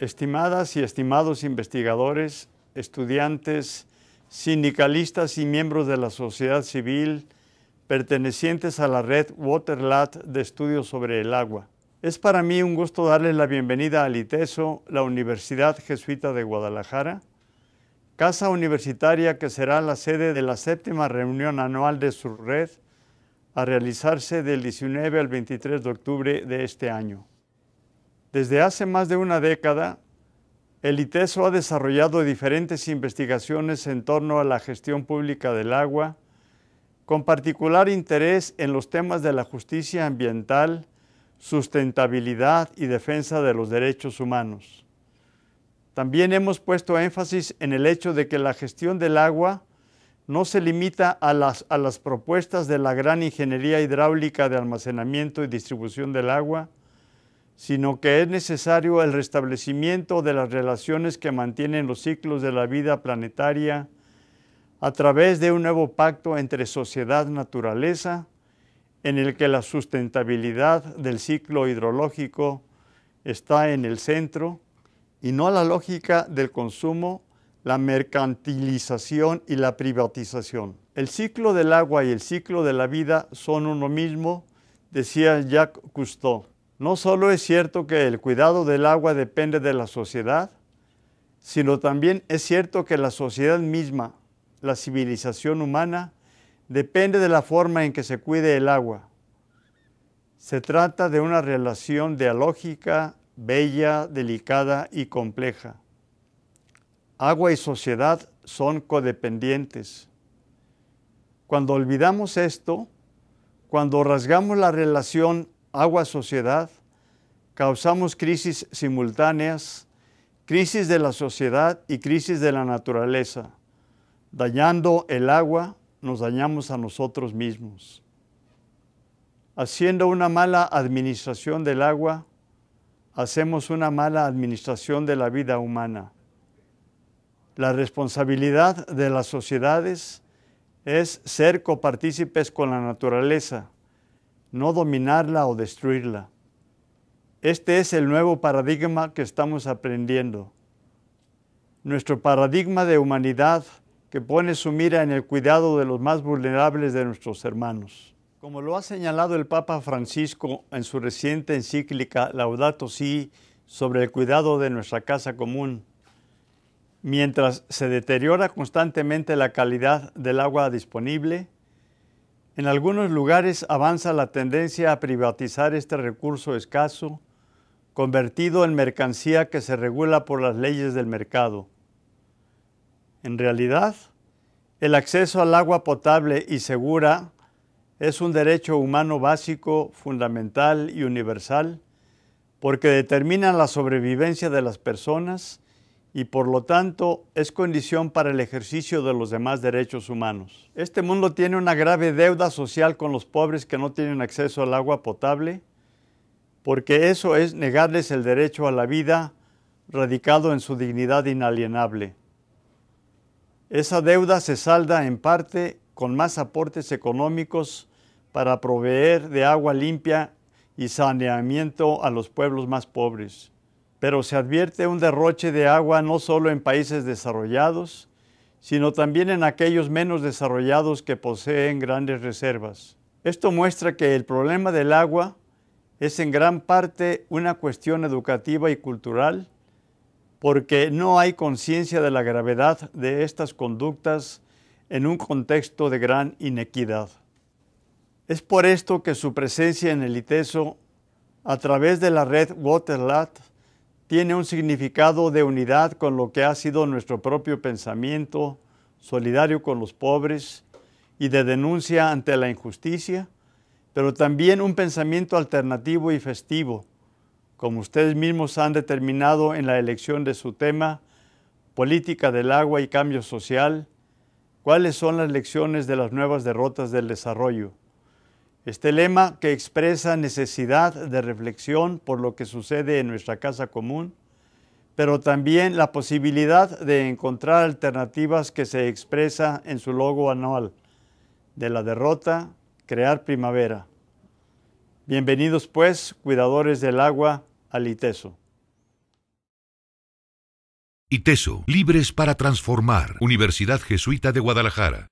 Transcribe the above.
Estimadas y estimados investigadores, estudiantes, sindicalistas y miembros de la sociedad civil pertenecientes a la red WaterLat de estudios sobre el agua. Es para mí un gusto darles la bienvenida al ITESO, la Universidad Jesuita de Guadalajara, casa universitaria que será la sede de la séptima reunión anual de su red a realizarse del 19 al 23 de octubre de este año. Desde hace más de una década, el ITESO ha desarrollado diferentes investigaciones en torno a la gestión pública del agua, con particular interés en los temas de la justicia ambiental, sustentabilidad y defensa de los derechos humanos. También hemos puesto énfasis en el hecho de que la gestión del agua no se limita a las, a las propuestas de la gran ingeniería hidráulica de almacenamiento y distribución del agua, sino que es necesario el restablecimiento de las relaciones que mantienen los ciclos de la vida planetaria a través de un nuevo pacto entre sociedad-naturaleza, en el que la sustentabilidad del ciclo hidrológico está en el centro y no la lógica del consumo, la mercantilización y la privatización. El ciclo del agua y el ciclo de la vida son uno mismo, decía Jacques Cousteau. No solo es cierto que el cuidado del agua depende de la sociedad, sino también es cierto que la sociedad misma, la civilización humana, depende de la forma en que se cuide el agua. Se trata de una relación dialógica, bella, delicada y compleja. Agua y sociedad son codependientes. Cuando olvidamos esto, cuando rasgamos la relación agua sociedad, causamos crisis simultáneas, crisis de la sociedad y crisis de la naturaleza. Dañando el agua, nos dañamos a nosotros mismos. Haciendo una mala administración del agua, hacemos una mala administración de la vida humana. La responsabilidad de las sociedades es ser copartícipes con la naturaleza no dominarla o destruirla. Este es el nuevo paradigma que estamos aprendiendo. Nuestro paradigma de humanidad que pone su mira en el cuidado de los más vulnerables de nuestros hermanos. Como lo ha señalado el Papa Francisco en su reciente encíclica Laudato Si sobre el cuidado de nuestra casa común, mientras se deteriora constantemente la calidad del agua disponible, en algunos lugares avanza la tendencia a privatizar este recurso escaso, convertido en mercancía que se regula por las leyes del mercado. En realidad, el acceso al agua potable y segura es un derecho humano básico, fundamental y universal, porque determina la sobrevivencia de las personas y por lo tanto es condición para el ejercicio de los demás derechos humanos. Este mundo tiene una grave deuda social con los pobres que no tienen acceso al agua potable, porque eso es negarles el derecho a la vida radicado en su dignidad inalienable. Esa deuda se salda en parte con más aportes económicos para proveer de agua limpia y saneamiento a los pueblos más pobres pero se advierte un derroche de agua no solo en países desarrollados, sino también en aquellos menos desarrollados que poseen grandes reservas. Esto muestra que el problema del agua es en gran parte una cuestión educativa y cultural, porque no hay conciencia de la gravedad de estas conductas en un contexto de gran inequidad. Es por esto que su presencia en el ITESO, a través de la red WaterLat, tiene un significado de unidad con lo que ha sido nuestro propio pensamiento, solidario con los pobres y de denuncia ante la injusticia, pero también un pensamiento alternativo y festivo, como ustedes mismos han determinado en la elección de su tema, política del agua y cambio social, cuáles son las lecciones de las nuevas derrotas del desarrollo. Este lema que expresa necesidad de reflexión por lo que sucede en nuestra casa común, pero también la posibilidad de encontrar alternativas que se expresa en su logo anual, de la derrota, crear primavera. Bienvenidos pues, cuidadores del agua, al ITESO. ITESO, libres para transformar, Universidad Jesuita de Guadalajara.